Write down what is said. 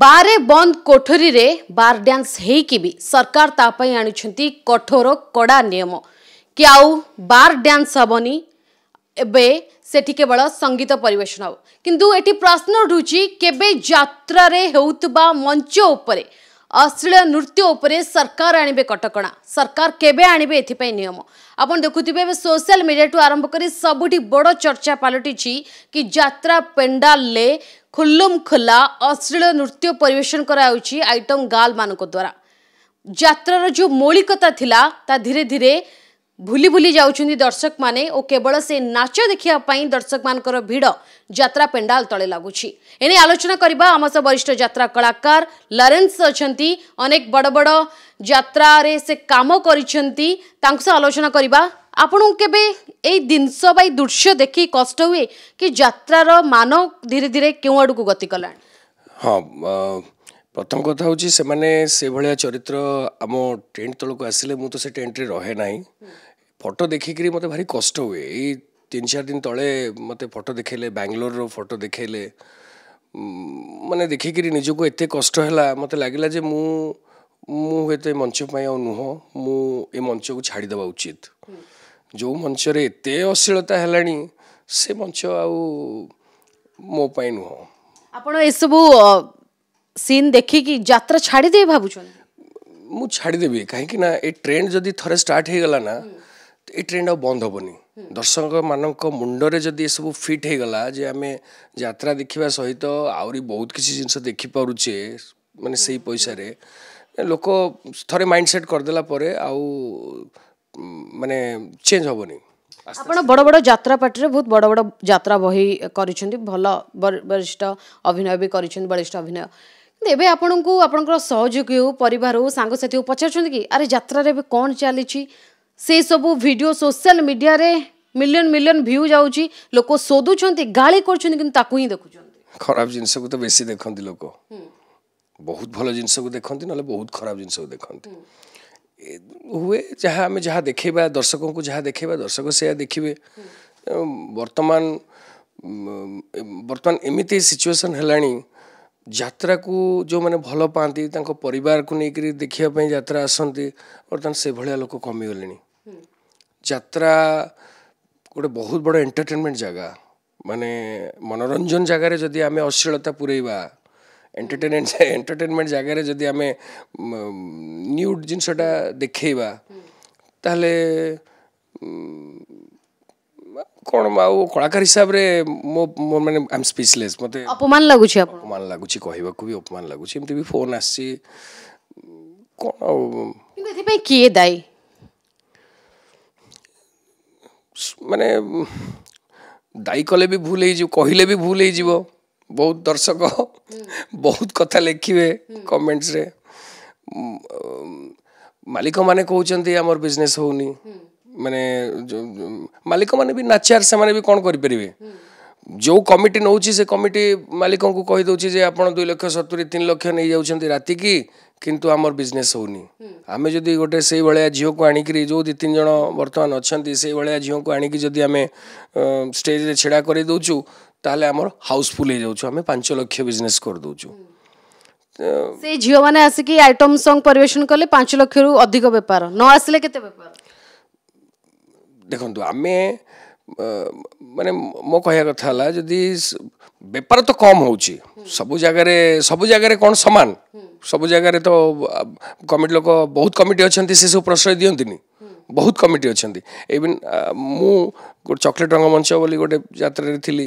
ବାରେ ବନ୍ଦ କୋଠରୀରେ ବାର ଡ୍ୟାନ୍ସ ହେଇକି ବି ସରକାର ତା ପାଇଁ ଆଣିଛନ୍ତି କଠୋର କଡ଼ା ନିୟମ କି ଆଉ ବାର ଡ୍ୟାନ୍ସ ହେବନି ଏବେ ସେଠି କେବଳ ସଙ୍ଗୀତ ପରିବେଷଣ ହେବ କିନ୍ତୁ ଏଠି ପ୍ରଶ୍ନ ଉଠୁଛି କେବେ ଯାତ୍ରାରେ ହେଉଥିବା ମଞ୍ଚ ଉପରେ ଅଶ୍ଳୀଳ ନୃତ୍ୟ ଉପରେ ସରକାର ଆଣିବେ କଟକଣା ସରକାର କେବେ ଆଣିବେ ଏଥିପାଇଁ ନିୟମ ଆପଣ ଦେଖୁଥିବେ ଏବେ ସୋସିଆଲ ମିଡ଼ିଆଠୁ ଆରମ୍ଭ କରି ସବୁଠି ବଡ଼ ଚର୍ଚ୍ଚା ପାଲଟିଛି କି ଯାତ୍ରା ପେଣ୍ଡାଲରେ ଖୁଲ୍ଲୁମ୍ ଖୁଲା ଅଶ୍ଳୀଳ ନୃତ୍ୟ ପରିବେଷଣ କରାଯାଉଛି ଆଇଟମ୍ ଗାର୍ଲମାନଙ୍କ ଦ୍ୱାରା ଯାତ୍ରାର ଯେଉଁ ମୌଳିକତା ଥିଲା ତା ଧୀରେ ଧୀରେ ଭୁଲି ଭୁଲି ଯାଉଛନ୍ତି ଦର୍ଶକମାନେ ଓ କେବଳ ସେ ନାଚ ଦେଖିବା ପାଇଁ ଦର୍ଶକମାନଙ୍କର ଭିଡ଼ ଯାତ୍ରା ପେଣ୍ଡାଲ ତଳେ ଲାଗୁଛି ଏଣେ ଆଲୋଚନା କରିବା ଆମ ସହ ବରିଷ୍ଠ ଯାତ୍ରା କଳାକାର ଲରେନ୍ସ ଅଛନ୍ତି ଅନେକ ବଡ଼ ବଡ଼ ଯାତ୍ରାରେ ସେ କାମ କରିଛନ୍ତି ତାଙ୍କ ସହ ଆଲୋଚନା କରିବା ଆପଣଙ୍କୁ କେବେ ଏଇ ଜିନିଷ ବା ଏଇ ଦୃଶ୍ୟ ଦେଖି କଷ୍ଟ ହୁଏ କି ଯାତ୍ରାର ମାନ ଧୀରେ ଧୀରେ କେଉଁ ଆଡ଼କୁ ଗତି କଲାଣି ହଁ ପ୍ରଥମ କଥା ହେଉଛି ସେମାନେ ସେଭଳିଆ ଚରିତ୍ର ଆମ ଟେଣ୍ଟ ତଳକୁ ଆସିଲେ ମୁଁ ତ ସେ ଟେଣ୍ଟରେ ରହେ ନାହିଁ ଫଟୋ ଦେଖିକିରି ମୋତେ ଭାରି କଷ୍ଟ ହୁଏ ଏଇ ତିନି ଚାରି ଦିନ ତଳେ ମୋତେ ଫଟୋ ଦେଖେଇଲେ ବାଙ୍ଗଲୋରର ଫଟୋ ଦେଖେଇଲେ ମାନେ ଦେଖିକିରି ନିଜକୁ ଏତେ କଷ୍ଟ ହେଲା ମୋତେ ଲାଗିଲା ଯେ ମୁଁ ମୁଁ ହୁଏତ ଏ ମଞ୍ଚ ପାଇଁ ଆଉ ନୁହଁ ମୁଁ ଏ ମଞ୍ଚକୁ ଛାଡ଼ିଦେବା ଉଚିତ ଯେଉଁ ମଞ୍ଚରେ ଏତେ ଅଶ୍ଳୀଳତା ହେଲାଣି ସେ ମଞ୍ଚ ଆଉ ମୋ ପାଇଁ ନୁହଁ ଆପଣ ଏସବୁ ସିନ୍ ଦେଖିକି ଯାତ୍ରା ଛାଡ଼ିଦେବି ଭାବୁଛନ୍ତି ମୁଁ ଛାଡ଼ିଦେବି କାହିଁକି ନା ଏ ଟ୍ରେନ୍ ଯଦି ଥରେ ଷ୍ଟାର୍ଟ ହେଇଗଲା ନା ଏ ଟ୍ରେନ୍ ଆଉ ବନ୍ଦ ହେବନି ଦର୍ଶକମାନଙ୍କ ମୁଣ୍ଡରେ ଯଦି ଏସବୁ ଫିଟ୍ ହେଇଗଲା ଯେ ଆମେ ଯାତ୍ରା ଦେଖିବା ସହିତ ଆହୁରି ବହୁତ କିଛି ଜିନିଷ ଦେଖିପାରୁଛେ ମାନେ ସେଇ ପଇସାରେ ଲୋକ ଥରେ ମାଇଣ୍ଡସେଟ୍ କରିଦେଲା ପରେ ଆଉ माने चेंज हबनि आपण बड बड यात्रा पाटी बहुत बड बड यात्रा बही करिसें भलो वरिष्ठ अभिनय भी करिसें वरिष्ठ अभिनय परिवार हो सांग हो पछरछन कि अरे चली सब वीडियो सोशल मीडिया रे मिलियन मिलियन व्यू जाउ छी लोको सोदु कर खराब जिंस को तो बेसी बहुत भलो जिंस को देखथि बहुत खराब जिंस को हुए जहाँ आम जहाँ देखा दर्शक को जहाँ देखा दर्शक से देखिए बर्तमान बर्तमान एमती सिचुएसन है जरा को जो मैंने भल पाती पर नहीं कर देखापी जा बर्तमान से भाया लोक कमीगले जरा गोटे बहुत बड़ एंटरटेनमेंट जगह माने मनोरंजन जगार जदि आम अश्लीलता पूरेवा एंटरटेनमेंट एंटरटेनमेंट जगह जदि आम न्यूड जिनसटा देखा तो कौन आउ कलाकार हिसाब से मो मो आई एम स्पीचले मत अपमान लगुच अपमान लगुच कह अपमान लगुच भी फोन आस किए दायी मानने दायी कले भी भूल कहले भी भूल बहुत दर्शक हम्म। बहुत कथा लिखे कमेंट्स हम्म। रे मालिक माने कहते आम बिजनेस हो मैंने मालिक माने भी नाचार से माने भी कौन करेंगे जो कमिटी नौ कमिटी मालिक को कहीदे आप लक्ष सतुरी तीन लक्ष नहीं जाऊँ रात की किंतु आम बिजनेस होमे जदि गोटे से भाया को आणिक जो दु तीन जन बर्तमान अच्छा से भाया को आणिक जदि आम स्टेज ढड़ा करदे ତାହେଲେ ଆମର ହାଉସଫୁଲ୍ ହେଇଯାଉଛୁ ଆମେ ପାଞ୍ଚ ଲକ୍ଷ ବିଜନେସ୍ କରିଦେଉଛୁ ସେ ଝିଅମାନେ ଆସିକି ଆଇଟମ୍ ସଙ୍ଗ୍ ପରିବେଷଣ କଲେ ପାଞ୍ଚ ଲକ୍ଷରୁ ଅଧିକ ବେପାର ନ ଆସିଲେ କେତେ ବେପାର ଦେଖନ୍ତୁ ଆମେ ମାନେ ମୋ କହିବା କଥା ହେଲା ଯଦି ବେପାର ତ କମ୍ ହେଉଛି ସବୁ ଜାଗାରେ ସବୁ ଜାଗାରେ କ'ଣ ସମାନ ସବୁ ଜାଗାରେ ତ କମିଟି ଲୋକ ବହୁତ କମିଟି ଅଛନ୍ତି ସେସବୁ ପ୍ରଶ୍ରୟ ଦିଅନ୍ତିନି ବହୁତ କମିଟି ଅଛନ୍ତି ଇଭିନ୍ ମୁଁ ଗୋଟେ ଚକୋଲେଟ୍ ରଙ୍ଗ ମଞ୍ଚ ବୋଲି ଗୋଟେ ଯାତ୍ରାରେ ଥିଲି